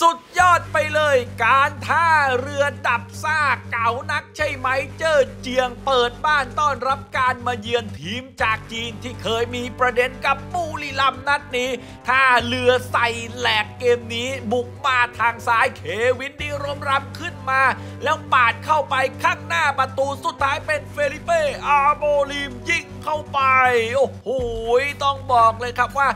สุดยอดไปเลย การท่าเรือดับซ่าเก่านักใช่ไหม เจอเจียงเปิดบ้านต้อนรับการมาเยือนทีม จากจีนที่เคยมีประเด็นกับปูรีลัมนัดนี้ท่าเรือใส่แหลกเกมนี้ บุกมาทางซ้ายเควินดีรมรับขึ้นมา แล้วปาดเข้าไปข้างหน้าประตูสุดท้ายเป็น เฟลิเป้อาโบลิมยิงเข้าไป โอ้โห ต้องบอกเลยครับว่า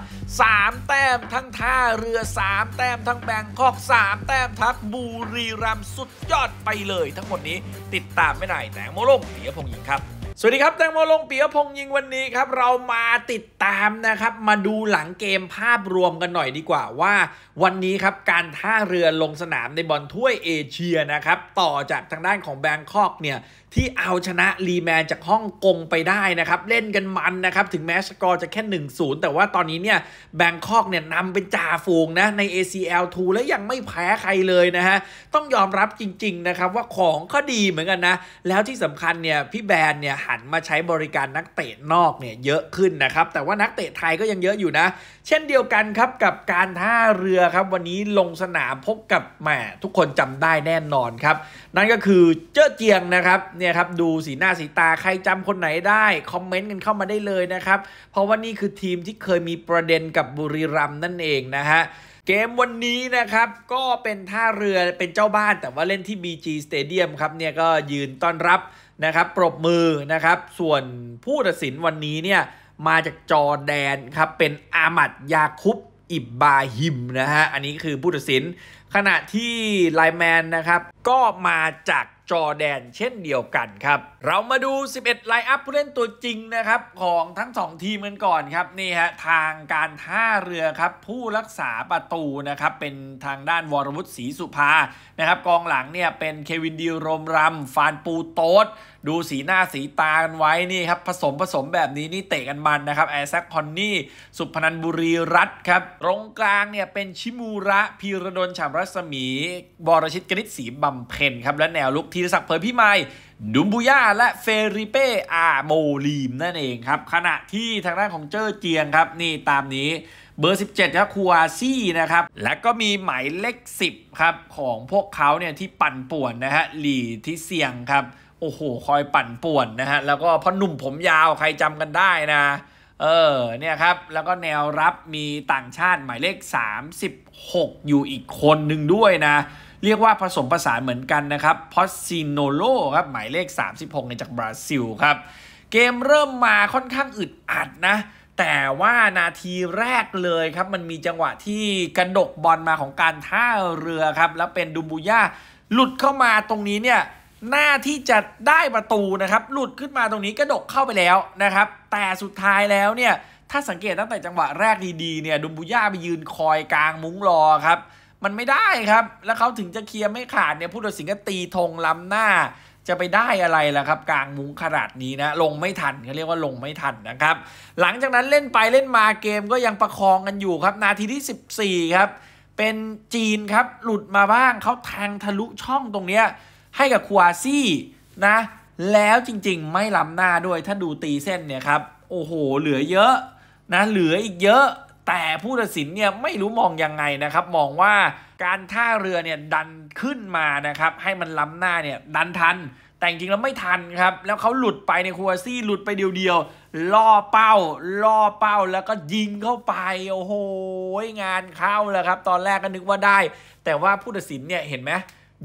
3แต้มทั้ง ท่าเรือ3แต้มทั้งแบงคอก3แต้มทักบุรีรัม สุด ยอดไปเลยทั้งหมดนี้ติดตามไม่ได้แต่โมโลงเดียพงศ์ยิงครับสวัสดีครับแตงโมลงปียพงยิง วันนี้ครับ เรามาติดตามนะครับ มาดูหลังเกมภาพรวมกันหน่อยดีกว่าว่าวันนี้ครับ การท่าเรือลงสนามในบอลถ้วยเอเชียนะครับ ต่อจากทางด้านของแบงคอกเนี่ยที่เอาชนะรีแมนจากฮ่องกงไปได้นะครับ เล่นกันมันนะครับ ถึงแม้สกอร์จะแค่ 1-0 แต่ว่าตอนนี้เนี่ยแบงคอกเนี่ยนำเป็นจ่าฝูงนะใน ACL 2แล้วยังไม่แพ้ใครเลยนะฮะต้องยอมรับจริงๆนะครับว่าของก็ดีเหมือนกันนะแล้วที่สำคัญเนี่ยพี่แบนเนี่ยันมาใช้บริการนักเตะนอกเนี่ยเยอะขึ้นนะครับแต่ว่านักเตะไทยก็ยังเยอะอยู่นะ เช่นเดียวกันครับกับการท่าเรือครับวันนี้ลงสนามพบกับแหมทุกคนจำได้แน่นอนครับนั่นก็คือเจ้าเจียงนะครับเนี่ยครับดูสีหน้าสีตาใครจำคนไหนได้ คอมเมนต์กันเข้ามาได้เลยนะครับเพราะว่านี่คือทีมที่เคยมีประเด็นกับบุรีรัมย์นั่นเองนะฮะเกม วันนี้นะครับ ก็เป็นท่าเรือเป็นเจ้าบ้านแต่ว่าเล่นที่ BG Stadium ครับเนี่ยก็ยืนต้อนรับนะครับปรบมือนะครับส่วนผู้ตัดสินวันนี้เนี่ยมาจากจอแดนครับเป็นอามัดยาคุบอิบบาฮิมนะฮะอันนี้คือผู้ตัดสินขณะที่ไลแมนนะครับก็มาจากจอแดนเช่นเดียวกันครับ เรามาดู 11 ไลน์อัพผู้เล่นตัวจริงนะครับ ของทั้ง 2 ทีมกันก่อนครับ นี่ฮะ ทางการท่าเรือครับ ผู้รักษาประตูนะครับ เป็นทางด้านวรวุฒิศรีสุภานะครับกองหลังเนี่ยเป็นเควินดิวรมรำฟานปูโต๊ดดู สีหน้าสีตา กัน ไว้ นี่ ครับ ผสมผสมแบบนี้นี่ เตะกันมันนะครับ แอร์แซคพอนนี่ สุพนัน บุรีรัตครับตรงกลาง เนี่ย เป็นชิมูระพีรดลฉารัศมี บรชิตกนิษสีบำเพ็ญครับ และ แนวลุกทีรศักดิ์เผยพิมายดุมบุย่าและ เฟริเป้อาโมลีมนั่นเองครับขณะที่ทางด้านของเจอเจียงครับนี่ตามนี้เบอร์ 17ครับคูอาซี่นะครับ และก็มีหมายเลข10ครับของพวกเขาเนี่ยที่ปั่นป่วนนะฮะหลีที่เสียงครับโอ้โหคอยปั่นป่วนนะฮะ แล้วก็พ่อหนุ่มผมยาวใครจำกันได้นะ เออ เนี่ยครับ แล้วก็แนวรับมีต่างชาติหมายเลข 36 อยู่อีกคนหนึ่งด้วยนะ เรียกว่าผสมผสานเหมือนกันนะครับพอซิโนโลครับหมายเลข 36ในจากบราซิลครับ เกมเริ่มมาค่อนข้างอึดอัดนะแต่ว่านาทีแรกเลยครับมันมีจังหวะที่กระดกบอลมาของการท่าเรือครับแล้วเป็นดุมบูย่าหลุดเข้ามาตรงนี้เนี่ยหน้าที่จะได้ประตูนะครับ หลุดขึ้นมาตรงนี้กระดกเข้าไปแล้วนะครับ แต่สุดท้ายแล้วเนี่ย ถ้าสังเกตตั้งแต่จังหวะแรกดีๆเนี่ย ดุมบุย่าไปยืนคอยกลางมุ้งรอครับ มันไม่ได้ครับ แล้วเขาถึงจะเคลียร์ไม่ขาดเนี่ยผู้ตัดสินก็ตีธงล้ำหน้า จะไปได้อะไรล่ะครับ กลางมุ้งขนาดนี้นะ ลงไม่ทันเขาเรียกว่าลงไม่ทันนะครับ หลังจากนั้นเล่นไปเล่นมาเกมก็ยังประคองกันอยู่ครับ นาทีที่ 14 ครับ เป็นจีนครับ หลุดมาบ้าง เขาแทงทะลุช่องตรงเนี้ยให้กับคัวซี่นะแล้วจริงๆ ไม่ล้ำหน้าด้วยถ้าดูตีเส้นเนี่ยครับโอ้โห เหลือเยอะนะเหลืออีกเยอะแต่ผู้ตัดสินเนี่ยไม่รู้มองยังไงนะครับ มองว่าการท่าเรือเนี่ยดันขึ้นมานะครับ ให้มันล้ำหน้าเนี่ยดันทัน แต่จริงแล้วไม่ทันครับแล้วเขาหลุดไปในควัวซี่ หลุดไปเดียวๆล่อเป้าล่อเป้าแล้วก็ยิงเข้าไป โอ้โหงานเข้าแล้วครับ ตอนแรกก็นึกว่าได้ แต่ว่าผู้ตัดสินเนี่ยเห็นไหม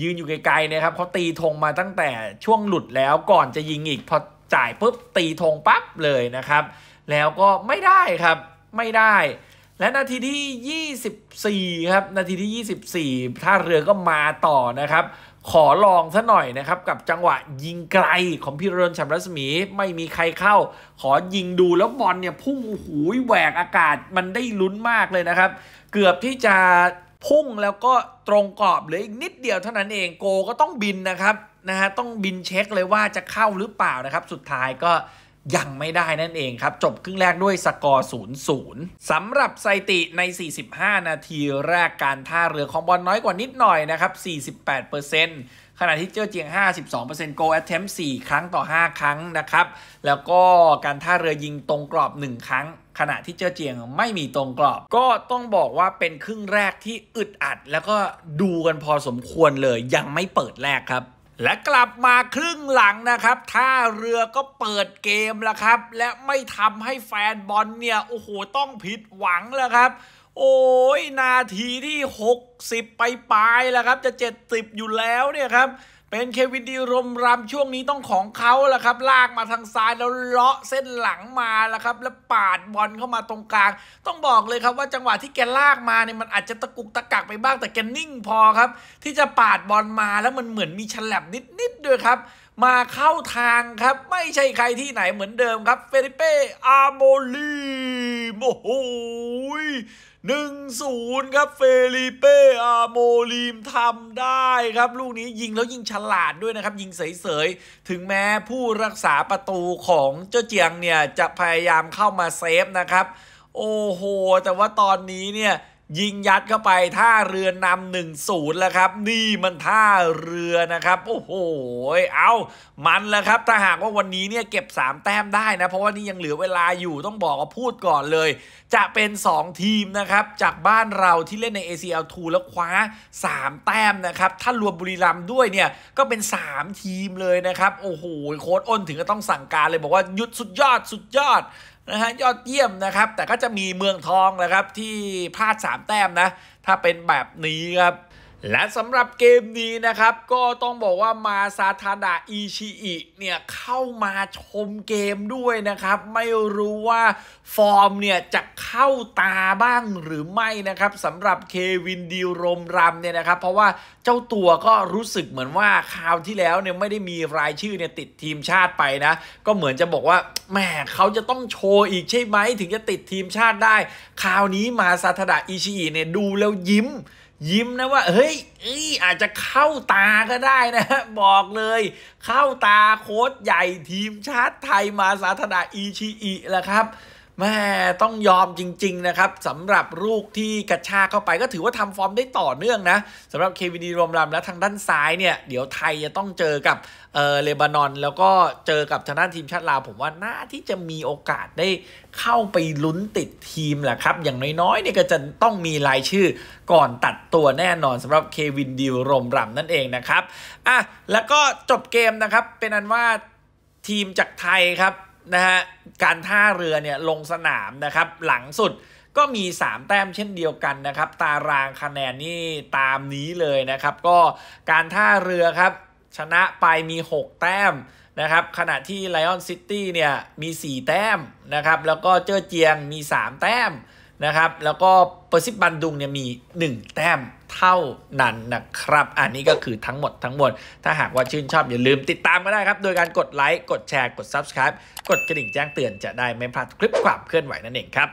ยืนอยู่ไกลๆนะครับเขาตีธงมาตั้งแต่ช่วงหลุดแล้วก่อนจะยิงอีก พอจ่ายปุ๊บตีธงปั๊บเลยนะครับแล้วก็ไม่ได้ครับไม่ได้และนาทีที่ 24 ครับ นาทีที่ 24ท่าเรือก็มาต่อนะครับ ขอลองซะหน่อยนะครับ กับจังหวะยิงไกลของพี่เรินชัมรัศมีไม่มีใครเข้า ขอยิงดูแล้วบอลเนี่ยพุ่งหูยแหวกอากาศมันได้ลุ้นมากเลยนะครับ เกือบที่จะพุ่งแล้วก็ตรงกรอบเหลืออีกนิดเดียวเท่านั้นเองโกก็ต้องบินนะครับ นะฮะต้องบินเช็คเลยว่าจะเข้าหรือเปล่านะครับสุดท้ายก็ยังไม่ได้นั่นเองครับจบครึ่งแรกด้วยสกอร์0์สำหรับไซติใน 45 นาทีแรกการท่าเรือของบอลน้อยกว่านิดหน่อยนะครับ 48%เขณะที่เจ้าเจียง 52% goal attempt 4ครั้งต่อ 5 ครั้งนะครับ แล้วก็การท่าเรือยิงตรงกรอบ 1 ครั้ง ขณะที่เจ้าเจียงไม่มีตรงกรอบ ก็ต้องบอกว่าเป็นครึ่งแรกที่อึดอัด แล้วก็ดูกันพอสมควรเลยยังไม่เปิดแรกครับ และกลับมาครึ่งหลังนะครับท่าเรือก็เปิดเกมแล้วครับ และไม่ทำให้แฟนบอลเนี่ยโอ้โหต้องผิดหวังแล้วครับโอ้ย นาทีที่ 60 ไปปลายแล้วครับ จะ 70 อยู่แล้วเนี่ยครับ เป็นเควินดีรมรำช่วงนี้ต้องของเขาแหละครับ ลากมาทางซ้ายแล้วเลาะเส้นหลังมา แล้วครับแล้วปาดบอลเข้ามาตรงกลาง ต้องบอกเลยครับว่าจังหวะที่แกลากมาเนี่ยมันอาจจะตะกุกตะกักไปบ้างแต่แกนิ่งพอครับ ที่จะปาดบอลมาแล้วมันเหมือนมีฉลับนิดๆด้วยครับ มาเข้าทางครับ ไม่ใช่ใครที่ไหนเหมือนเดิมครับเฟริเป้อาโมลีโอ้โห1-0 ครับเฟลิเป้อาโมลีมทำได้ครับลูกนี้ยิงแล้วยิง ฉลาดด้วยนะครับ ยิงเสยๆ ถึงแม้ผู้รักษาประตูของเจ้าเจียง เนี่ย จะพยายามเข้ามาเซฟนะครับ โอ้โห แต่ว่าตอนนี้เนี่ยยิง ยัด เข้า ไปท่าเรือนำหนึ่งศูนย์แล้ว ครับ นี่มันท่าเรือ นะ ครับ โอ้โหเอามัน แล้ว ครับ ถ้าหากว่าวันนี้เนี่ยเก็บ 3แต้มได้ นะ เพราะว่า นี่ยังเหลือเวลาอยู่ต้องบอกว่า พูดก่อนเลย จะเป็น 2 ทีม นะ ครับ จากบ้านเราที่เล่นใน ACL2 แล้ว คว้า 3 แต้มนะ ครับ ถ้ารวมบุรีรัมย์ด้วยเนี่ยก็เป็น 3 ทีมเลยนะครับโอ้โหโค้ดอ้นถึงก็ต้องสั่งการเลยบอกว่าหยุดสุดยอดสุดยอดนะฮะยอดเยี่ยมนะครับ แต่ก็จะมีเมืองทองนะครับที่พลาด3แต้มนะ ถ้าเป็นแบบนี้ครับและสำหรับเกมนี้นะครับ ก็ต้องบอกว่ามาซาทาดาอิชิอิเนี่ยเข้ามาชมเกมด้วยนะครับ ไม่รู้ว่าฟอร์มเนี่ยจะเข้าตาบ้างหรือไม่นะครับสำหรับเควินดีรมรำเนี่ยนะครับเพราะว่าเจ้าตัวก็รู้สึกเหมือนว่าคราวที่แล้วเนี่ยไม่ได้มีรายชื่อเนี่ยติดทีมชาติไปนะ ก็เหมือนจะบอกว่าแหมเขาจะต้องโชว์อีกใช่ไหมถึงจะติดทีมชาติได้คราวนี้มาซาทาดาอิชิอิเนี่ยดูแล้วยิ้มยิ้มนะว่าเฮ้ยอาจจะเข้าตาก็ได้นะ บอกเลยเข้าตาโค้ชใหญ่ทีมชาติไทยมาสาธนาอีชีอีแล้วครับแม่ต้องยอมจริงๆนะครับสำหรับ ลูกที่กระชากเข้าไปก็ถือว่าทำฟอร์มได้ต่อเนื่องนะสำหรับเควินดีรวมรำและทางด้านซ้ายเนี่ยเดี๋ยวไทยจะต้องเจอกับเออเลบานอน แล้วก็เจอกับทางด้านทีมชาติลาว ผมว่าน่าที่จะมีโอกาสได้เข้าไปลุ้นติดทีมแหละครับ อย่างน้อยๆเนี่ยก็จะต้องมีรายชื่อ ก่อนตัดตัวแน่นอนสำหรับเควินดีวรมรำนั่นเองนะครับอ่ะแล้วก็จบเกมนะครับเป็นอันว่าทีมจากไทยครับนะฮะการท่าเรือเนี่ยลงสนามนะครับหลังสุดก็มี 3 แต้มเช่นเดียวกันนะครับตารางคะแนนนี่ตามนี้เลยนะครับก็การท่าเรือครับชนะไปมี 6 แต้มนะครับขณะที่ไลออนซิตี้เนี่ยมี 4 แต้มนะครับแล้วก็เจอเจียงมี 3 แต้มนะครับ แล้วก็เปอร์ซิบันดุง เนี่ย มี 1 แต้มเท่านั้น นะครับอันนี้ก็คือทั้งหมดทั้งมวลถ้าหากว่าชื่นชอบอย่าลืมติดตาม ก็ ได้ ครับ โดยการกด ไลค์ กดแชร์กด Subscribe กด กระดิ่งแจ้งเตือนจะได้ ไม่ พลาดคลิปความเคลื่อนไหว นั่น เอง ครับ